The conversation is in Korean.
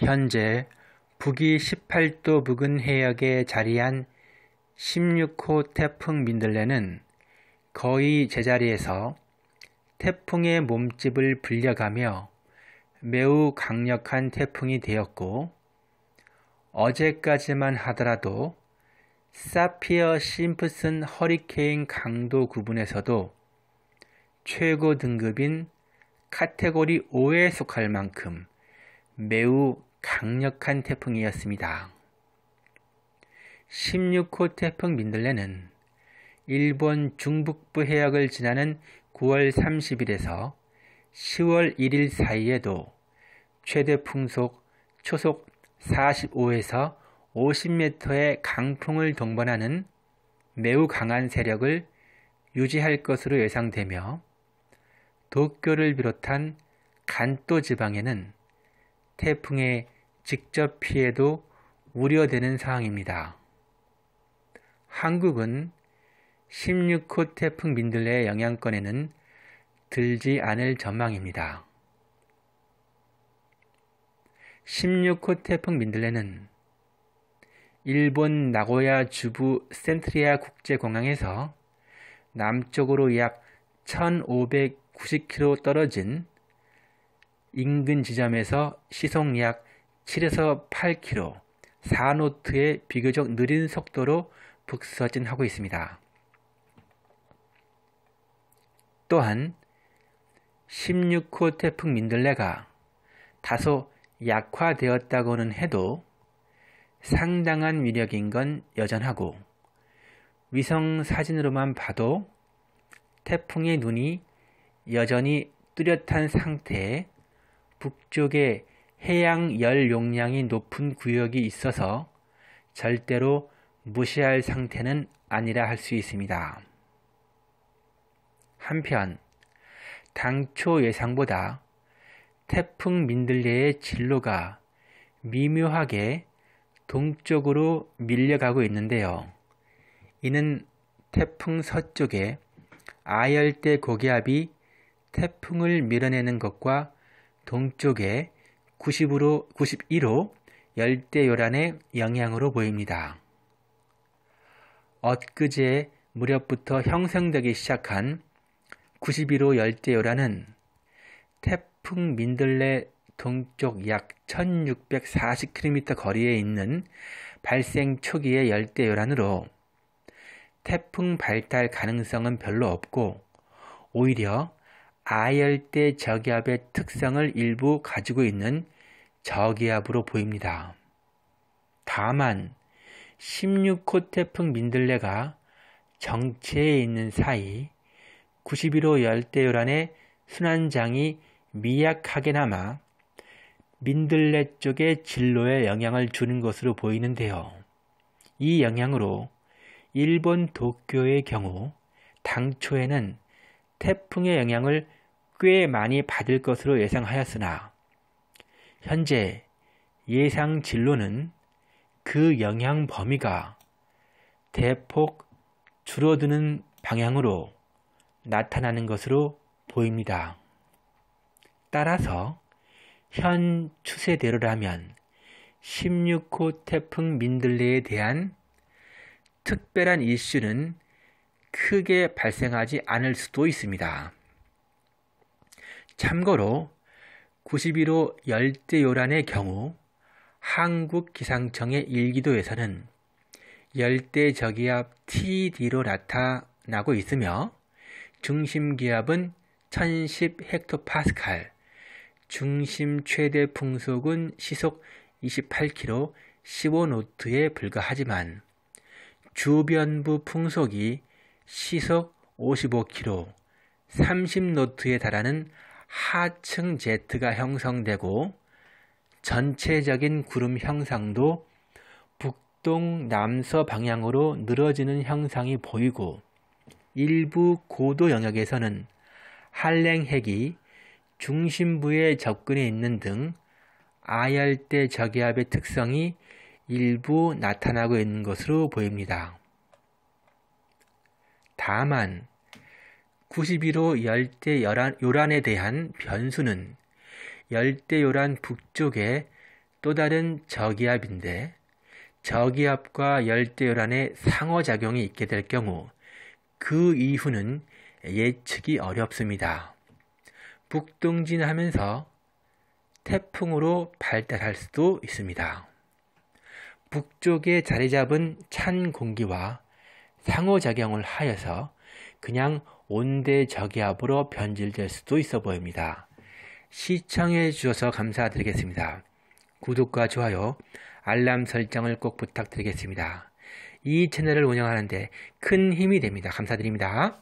현재 북위 18도 부근 해역에 자리한 16호 태풍 민들레는 거의 제자리에서 태풍의 몸집을 불려가며 매우 강력한 태풍이 되었고 어제까지만 하더라도 사피어 심프슨 허리케인 강도 구분에서도 최고 등급인 카테고리 5에 속할 만큼 매우 강력한 태풍이었습니다. 16호 태풍 민들레는 일본 중북부 해역을 지나는 9월 30일에서 10월 1일 사이에도 최대 풍속 초속 45에서 50m의 강풍을 동반하는 매우 강한 세력을 유지할 것으로 예상되며 도쿄를 비롯한 간토 지방에는 태풍의 직접 피해도 우려되는 상황입니다. 한국은 16호 태풍 민들레 영향권에는 들지 않을 전망입니다. 16호 태풍 민들레는 일본 나고야 주부 센트리아 국제공항에서 남쪽으로 약 1590km 떨어진 인근 지점에서 시속 약 7에서 8km, 4노트의 비교적 느린 속도로 북서진하고 있습니다. 또한 16호 태풍 민들레가 다소 약화되었다고는 해도 상당한 위력인 건 여전하고 위성 사진으로만 봐도 태풍의 눈이 여전히 뚜렷한 상태에 북쪽에 해양 열 용량이 높은 구역이 있어서 절대로 무시할 상태는 아니라 할 수 있습니다. 한편 당초 예상보다 태풍 민들레의 진로가 미묘하게 동쪽으로 밀려가고 있는데요. 이는 태풍 서쪽에 아열대 고기압이 태풍을 밀어내는 것과 동쪽에 90으로, 91호 열대요란의 영향으로 보입니다. 엊그제 무렵부터 형성되기 시작한 91호 열대요란은 태풍 민들레 동쪽 약 1640km 거리에 있는 발생 초기의 열대요란으로 태풍 발달 가능성은 별로 없고 오히려 아열대 저기압의 특성을 일부 가지고 있는 저기압으로 보입니다. 다만 16호 태풍 민들레가 정체에 있는 사이 91호 열대요란의 순환장이 미약하게나마 민들레 쪽의 진로에 영향을 주는 것으로 보이는데요. 이 영향으로 일본 도쿄의 경우 당초에는 태풍의 영향을 꽤 많이 받을 것으로 예상하였으나 현재 예상 진로는 그 영향 범위가 대폭 줄어드는 방향으로 나타나는 것으로 보입니다. 따라서 현 추세대로라면 16호 태풍 민들레에 대한 특별한 이슈는 크게 발생하지 않을 수도 있습니다. 참고로 91호 열대요란의 경우 한국기상청의 일기도에서는 열대저기압 TD로 나타나고 있으며 중심기압은 1010헥토파스칼, 중심 최대 풍속은 시속 28km 15노트에 불과하지만 주변부 풍속이 시속 55km 30노트에 달하는 하층 제트가 형성되고 전체적인 구름 형상도 북동 남서 방향으로 늘어지는 형상이 보이고 일부 고도 영역에서는 한랭핵이 중심부에 접근해 있는 등 아열대 저기압의 특성이 일부 나타나고 있는 것으로 보입니다. 다만 91호 열대 요란, 에 대한 변수는 열대 요란 북쪽의 또 다른 저기압인데 저기압과 열대 요란의 상호작용이 있게 될 경우 그 이후는 예측이 어렵습니다. 북동진하면서 태풍으로 발달할 수도 있습니다. 북쪽에 자리 잡은 찬 공기와 상호작용을 하여서 그냥 온대저기압으로 변질될 수도 있어 보입니다. 시청해 주셔서 감사드리겠습니다. 구독과 좋아요, 알람 설정을 꼭 부탁드리겠습니다. 이 채널을 운영하는데 큰 힘이 됩니다. 감사드립니다.